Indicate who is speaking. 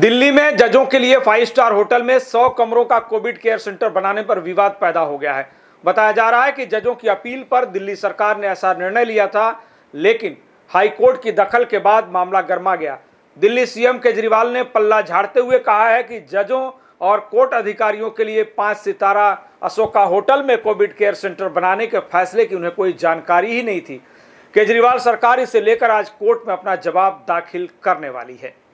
Speaker 1: दिल्ली में जजों के लिए फाइव स्टार होटल में 100 कमरों का कोविड केयर सेंटर बनाने पर विवाद पैदा हो गया है बताया जा रहा है कि जजों की अपील पर दिल्ली सरकार ने ऐसा निर्णय लिया था लेकिन हाईकोर्ट की दखल के बाद मामला गर्मा गया दिल्ली सीएम केजरीवाल ने पल्ला झाड़ते हुए कहा है कि जजों और कोर्ट अधिकारियों के लिए पांच सितारा अशोका होटल में कोविड केयर सेंटर बनाने के फैसले की उन्हें कोई जानकारी ही नहीं थी केजरीवाल सरकार इसे लेकर आज कोर्ट में अपना जवाब दाखिल करने वाली है